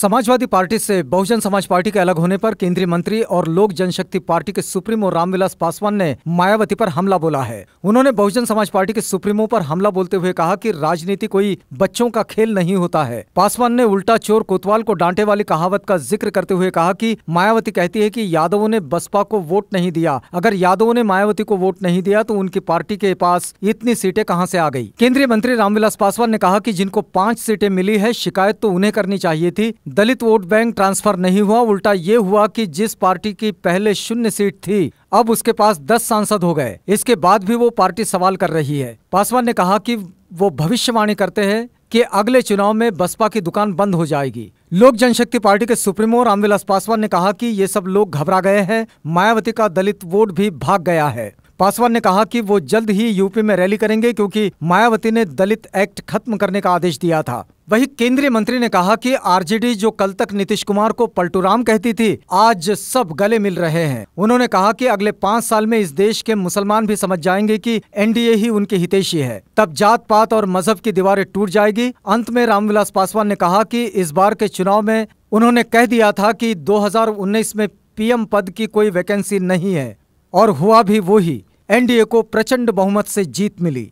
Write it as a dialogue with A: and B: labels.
A: Samajwadi party से बहुजन समाज party के अलग होने पर केंद्रीय मंत्री और लोक जनशक्ति पार्टी के सुप्रीमो रामविलास पासवान ने मायावती पर हमला बोला है उन्होंने बहुजन समाज पार्टी के सुप्रीमो पर हमला बोलते हुए कहा कि राजनीति कोई बच्चों का खेल नहीं होता है पासवान ने उल्टा चोर कोतवाल को डांटे वाली कहावत का जिक्र करते हुए कहा की मायावती कहती है की यादवों ने बसपा को वोट नहीं दिया अगर यादवों ने मायावती को वोट नहीं दिया तो उनकी पार्टी के पास इतनी सीटें कहाँ से आ गई केंद्रीय मंत्री रामविलास पासवान ने कहा की जिनको पांच सीटें मिली है शिकायत तो उन्हें करनी चाहिए थी दलित वोट बैंक ट्रांसफर नहीं हुआ उल्टा ये हुआ कि जिस पार्टी की पहले शून्य सीट थी अब उसके पास दस सांसद हो गए इसके बाद भी वो पार्टी सवाल कर रही है पासवान ने कहा कि वो भविष्यवाणी करते हैं कि अगले चुनाव में बसपा की दुकान बंद हो जाएगी लोक जनशक्ति पार्टी के सुप्रीमो रामविलास पासवान ने कहा की ये सब लोग घबरा गए हैं मायावती का दलित वोट भी भाग गया है पासवान ने कहा कि वो जल्द ही यूपी में रैली करेंगे क्योंकि मायावती ने दलित एक्ट खत्म करने का आदेश दिया था वहीं केंद्रीय मंत्री ने कहा कि आरजेडी जो कल तक नीतीश कुमार को पलटूराम कहती थी आज सब गले मिल रहे हैं उन्होंने कहा कि अगले पाँच साल में इस देश के मुसलमान भी समझ जाएंगे कि एनडीए ही उनके हितेशी है तब जात पात और मजहब की दीवारें टूट जाएगी अंत में रामविलास पासवान ने कहा कि इस बार के चुनाव में उन्होंने कह दिया था कि दो में पीएम पद की कोई वैकेंसी नहीं है और हुआ भी वो ही एनडीए को प्रचंड बहुमत से जीत मिली